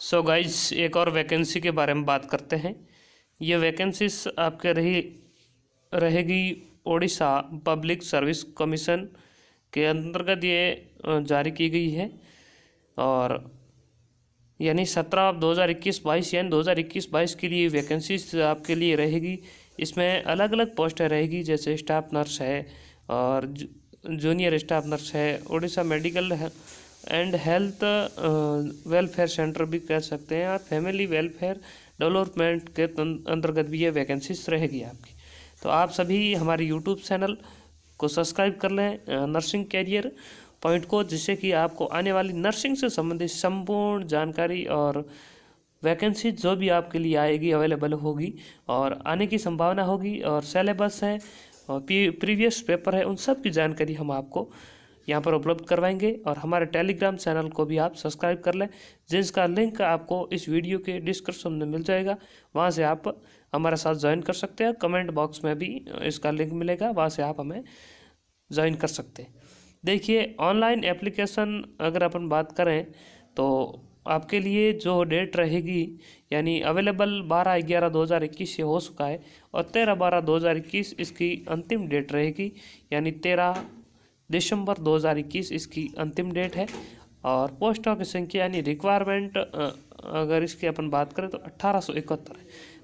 सो so guys एक और vacancy के बारे में बात करते हैं ये वैकेंसीज आपके रही रहेगी ओडिशा पब्लिक सर्विस कमीशन के अंतर्गत ये जारी की गई है और यानी सत्रह दो हज़ार इक्कीस बाईस यानी दो हज़ार इक्कीस बाईस के लिए वैकेंसीज आपके लिए रहेगी इसमें अलग अलग पोस्ट रहेगी जैसे स्टाफ नर्स है और जूनियर स्टाफ नर्स है Odisha medical and health welfare centre भी कह सकते हैं और फैमिली वेलफेयर डेवलपमेंट के अंतर्गत भी ये वैकेंसीज रहेगी आपकी तो आप सभी हमारे यूट्यूब चैनल को सब्सक्राइब कर लें नर्सिंग कैरियर पॉइंट को जिससे कि आपको आने वाली नर्सिंग से संबंधित संपूर्ण जानकारी और वैकेंसी जो भी आपके लिए आएगी अवेलेबल होगी और आने की संभावना होगी और सेलेबस है और प्रीवियस पेपर है उन सब की जानकारी हम आपको यहाँ पर उपलब्ध करवाएंगे और हमारे टेलीग्राम चैनल को भी आप सब्सक्राइब कर लें जिसका लिंक आपको इस वीडियो के डिस्क्रिप्शन में मिल जाएगा वहाँ से आप हमारे साथ ज्वाइन कर सकते हैं कमेंट बॉक्स में भी इसका लिंक मिलेगा वहाँ से आप हमें ज्वाइन कर सकते हैं देखिए ऑनलाइन एप्लीकेशन अगर अपन बात करें तो आपके लिए जो डेट रहेगी यानी अवेलेबल बारह ग्यारह दो हज़ार इक्कीस से हो चुका है और तेरह बारह दो हज़ार इक्कीस इसकी अंतिम डेट रहेगी यानी तेरह दिसंबर 2021 इसकी अंतिम डेट है और पोस्ट की संख्या यानी रिक्वायरमेंट अगर इसकी अपन बात करें तो अट्ठारह है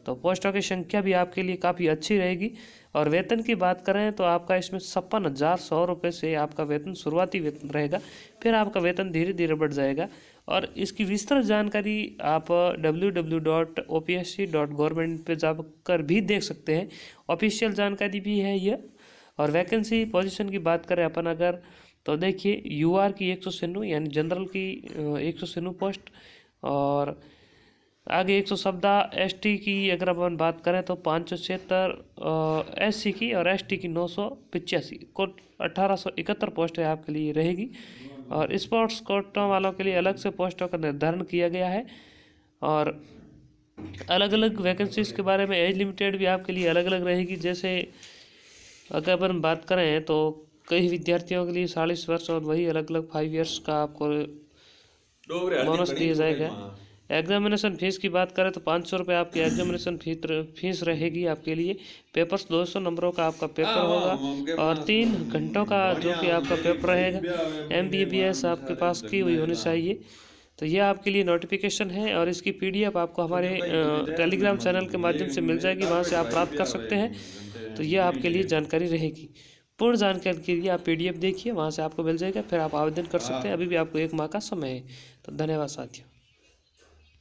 तो पोस्टों की संख्या भी आपके लिए काफ़ी अच्छी रहेगी और वेतन की बात करें तो आपका इसमें छप्पन हज़ार सौ रुपये से आपका वेतन शुरुआती वेतन रहेगा फिर आपका वेतन धीरे धीरे बढ़ जाएगा और इसकी विस्तृत जानकारी आप W W dot O P S C dot government पर जाकर भी देख सकते हैं ऑफिशियल जानकारी भी है यह और वैकेंसी पोजीशन की बात करें अपन अगर तो देखिए यूआर की एक सौ यानी जनरल की एक सौ पोस्ट और आगे एक सौ शब्दा एस की अगर अपन बात करें तो पाँच सौ छिहत्तर एस की और एस की नौ सौ पिचासी को अठारह सौ इकहत्तर पोस्ट आपके लिए रहेगी और स्पोर्ट्स कोटों वालों के लिए अलग से पोस्टों का निर्धारण किया गया है और अलग अलग वैकेंसीज के बारे में एज लिमिटेड भी आपके लिए अलग अलग रहेगी जैसे अगर अपन बात करें तो कई विद्यार्थियों के लिए चालीस वर्ष और वही अलग अलग फाइव ईयर्स का आपको बोनस दिया जाएगा एग्जामिनेशन फीस की बात करें तो पाँच सौ रुपये आपकी एग्जामिनेशन फीस रहेगी आपके लिए पेपर्स दो सौ नंबरों का आपका पेपर होगा और तीन घंटों का जो कि आपका पेपर रहेगा एम बी बी एस आपके पास की हुई होनी चाहिए तो ये आपके लिए नोटिफिकेशन है और इसकी एफ आपको हमारे टेलीग्राम चैनल के माध्यम से मिल जाएगी वहाँ से आप प्राप्त कर सकते हैं तो ये आपके लिए जानकारी रहेगी पूर्ण जानकारी के लिए आप पीडीएफ देखिए वहाँ से आपको मिल जाएगा फिर आप आवेदन कर सकते हैं हाँ। अभी भी आपको एक माह का समय है तो धन्यवाद साथियों